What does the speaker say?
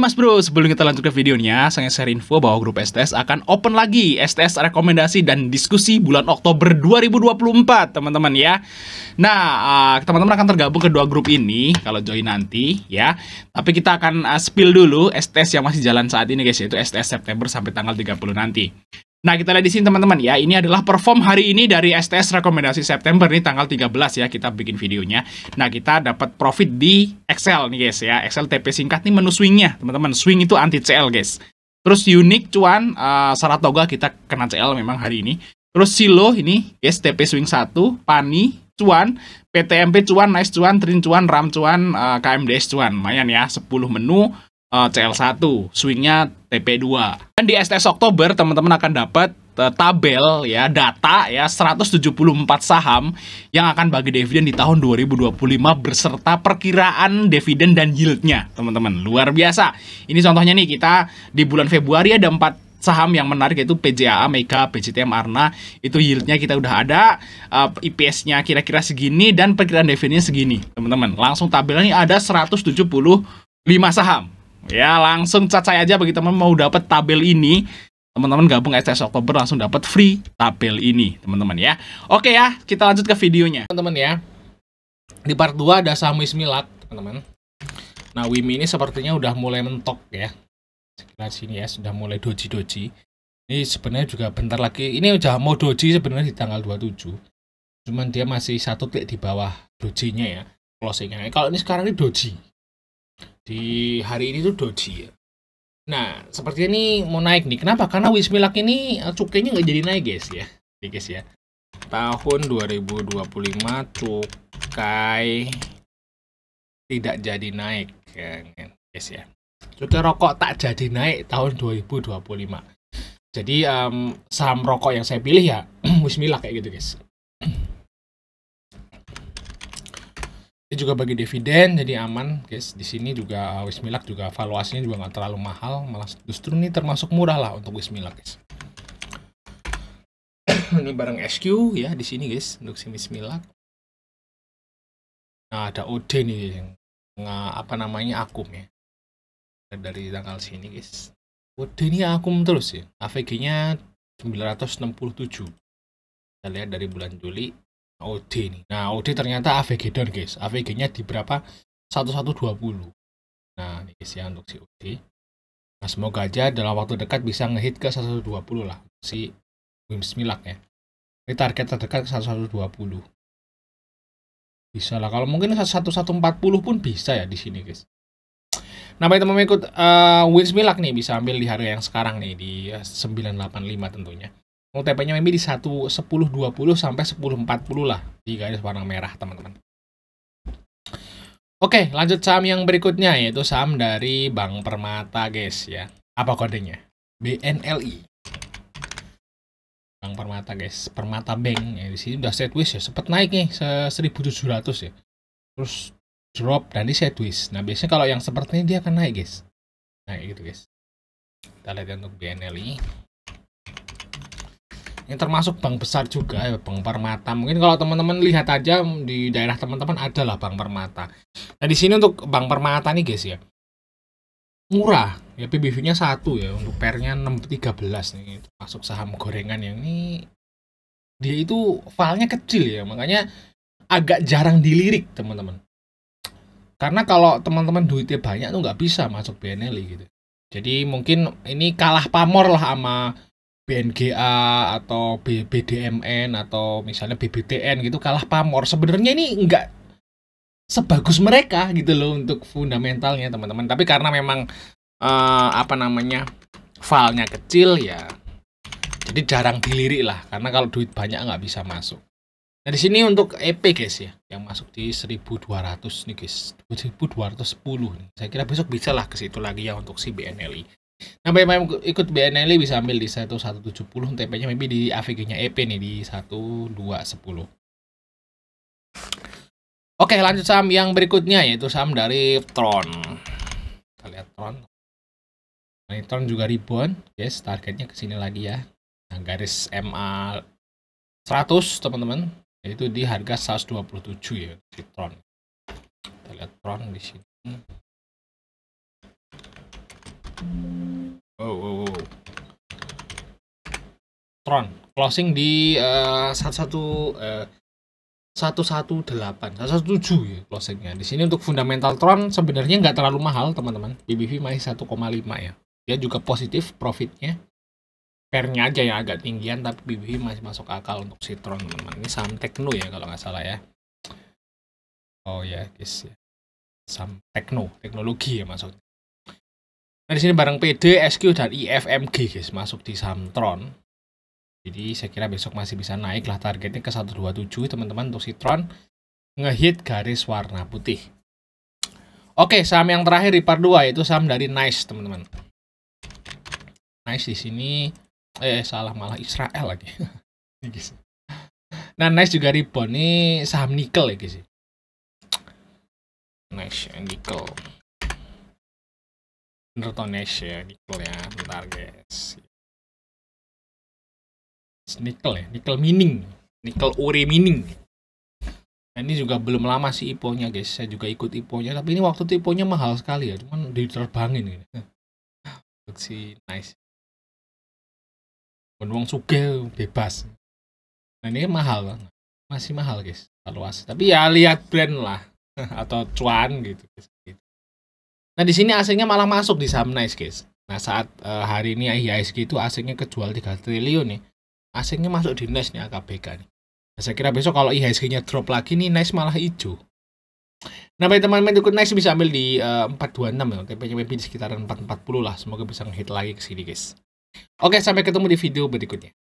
Mas Bro, sebelum kita lanjut ke videonya, saya share info bahwa grup STS akan open lagi STS rekomendasi dan diskusi bulan Oktober 2024, teman-teman ya. Nah, eh, teman-teman uh, akan tergabung ke dua grup ini kalau join nanti ya. Tapi kita akan uh, spill dulu STS yang masih jalan saat ini guys, yaitu STS September sampai tanggal 30 nanti. Nah, kita lihat di sini teman-teman ya. Ini adalah perform hari ini dari STS rekomendasi September nih tanggal 13 ya kita bikin videonya. Nah, kita dapat profit di Excel nih guys ya. Excel TP singkat nih menu swingnya teman-teman. Swing itu anti CL guys. Terus unik cuan uh, eh, Saratoga kita kena CL memang hari ini. Terus Silo ini guys TP swing 1, Pani cuan, PTMP cuan, Nice cuan, Trin cuan, Ram cuan, uh, eh, KMDS cuan. Lumayan ya 10 menu uh, eh, CL1, swingnya TP2. Dan di STS Oktober teman-teman akan dapat uh, tabel ya data ya 174 saham yang akan bagi dividen di tahun 2025 berserta perkiraan dividen dan yieldnya teman-teman luar biasa ini contohnya nih kita di bulan Februari ada empat saham yang menarik yaitu PJAA, Mega, PCTM, Arna itu yieldnya kita udah ada eh, IPS-nya kira-kira segini dan perkiraan dividennya segini teman-teman langsung tabelnya ada 175 saham Ya langsung cat saya aja bagi teman mau dapat tabel ini. Teman-teman gabung STS Oktober langsung dapat free tabel ini, teman-teman ya. Oke ya, kita lanjut ke videonya. Teman-teman ya. Di part 2 ada saham Milat, teman-teman. Nah, Wimi ini sepertinya udah mulai mentok ya. Sekitar sini ya, sudah mulai doji-doji. Ini sebenarnya juga bentar lagi. Ini udah mau doji sebenarnya di tanggal 27. Cuman dia masih satu klik di bawah dojinya ya, closingnya. Kalau ini sekarang ini doji, di hari ini tuh doji ya. Nah, sepertinya ini mau naik nih. Kenapa? Karena Wismilak ini eh, cukainya nggak jadi naik guys ya. Oke guys ya. Tahun 2025 cukai tidak jadi naik ya, kan, guys ya. Cukai rokok tak jadi naik tahun 2025. Jadi um, saham rokok yang saya pilih ya Wismilak kayak gitu guys. dia juga bagi dividen jadi aman guys di sini juga uh, Wismilak juga valuasinya juga nggak terlalu mahal malah justru ini termasuk murah lah untuk Wismilak guys ini bareng SQ ya di sini guys untuk si Wismilak nah ada OD nih nggak apa namanya akum ya dari tanggal sini guys OD ini akum terus ya AVG nya 967 kita lihat dari bulan Juli OD ini, Nah, OD ternyata AVG down, guys. AVG-nya di berapa? 1120. Nah, ini guys ya untuk si OD. Nah, semoga aja dalam waktu dekat bisa ngehit ke 1120 lah si Wims Milak ya. Ini target terdekat ke 1120. Bisa lah kalau mungkin 1140 pun bisa ya di sini, guys. Nah, baik teman ikut uh, eh, Wins Milak nih bisa ambil di harga yang sekarang nih di 985 eh, tentunya. TP-nya maybe di 20 sampai 40 lah di garis warna merah, teman-teman. Oke, lanjut saham yang berikutnya yaitu saham dari Bank Permata, guys ya. Apa kodenya? BNLI. Bank Permata, guys. Permata Bank. Ya, di sini udah sideways ya, sempat naik nih 1700 ya. Terus drop dan di sideways. Nah, biasanya kalau yang seperti ini dia akan naik, guys. Nah, gitu, guys. Kita lihat ya untuk BNLI. Ini termasuk bank besar juga ya bank Permata mungkin kalau teman-teman lihat aja di daerah teman-teman ada lah bank Permata nah di sini untuk bank Permata nih guys ya murah ya PBV-nya satu ya untuk pernya 613 nih termasuk saham gorengan yang ini dia itu filenya kecil ya makanya agak jarang dilirik teman-teman karena kalau teman-teman duitnya banyak tuh nggak bisa masuk BNL gitu jadi mungkin ini kalah pamor lah sama BNGA atau BBDMN atau misalnya BBTN gitu kalah pamor sebenarnya ini enggak sebagus mereka gitu loh untuk fundamentalnya teman-teman tapi karena memang uh, apa namanya filenya kecil ya jadi jarang dilirik lah karena kalau duit banyak nggak bisa masuk nah di sini untuk EP guys ya yang masuk di 1200 nih guys 1210 nih. saya kira besok bisa lah ke situ lagi ya untuk si BNLI Nah, BMM ikut BNL bisa ambil di 1170 TP-nya maybe di AVG-nya EP nih di 1210. Oke, lanjut saham yang berikutnya yaitu saham dari Tron. Kita lihat Tron. Ini Tron juga rebound. guys. targetnya ke sini lagi ya. Nah, garis MA 100, teman-teman. Yaitu di harga 127 ya si Tron. Kita lihat Tron di sini. Oh, oh, oh. Tron closing di eh, satu eh, satu satu delapan satu satu tujuh ya closingnya di sini untuk fundamental Tron sebenarnya nggak terlalu mahal teman-teman BBV masih 1,5 ya dia juga positif profitnya pernya aja yang agak tinggian tapi BBV masih masuk akal untuk Tron teman-teman ini saham Tekno ya kalau nggak salah ya oh ya yeah, guys ya saham Tekno teknologi ya maksudnya Nah, di sini bareng PD, SQ dan IFMG guys masuk di Samtron. Jadi saya kira besok masih bisa naik lah targetnya ke 127 teman-teman untuk Citron ngehit garis warna putih. Oke, saham yang terakhir di part 2 yaitu saham dari Nice, teman-teman. Nice di sini eh salah malah Israel lagi. nah, Nice juga rebound nih saham nikel ya guys. Nice nickel menurut ya nikel ya bentar guys nikel ya nikel mining nikel ore mining nah, ini juga belum lama sih iponya guys saya juga ikut iponya tapi ini waktu itu iponya mahal sekali ya cuman diterbangin gitu si nice menuang suge bebas nah ini mahal masih mahal guys luas. tapi ya lihat brand lah atau cuan gitu guys Nah, di sini asetnya malah masuk di saham nice guys. Nah, saat uh, hari ini IHSG itu asetnya kejual 3 triliun nih. Asetnya masuk di nice nih AKBK nih. Nah, saya kira besok kalau IHSG-nya drop lagi nih nice malah hijau. Nah, bagi teman-teman ikut nice bisa ambil di uh, eh, 426 ya, TPCPP di sekitaran 440 lah. Semoga bisa ngehit lagi ke sini guys. Oke, sampai ketemu di video berikutnya.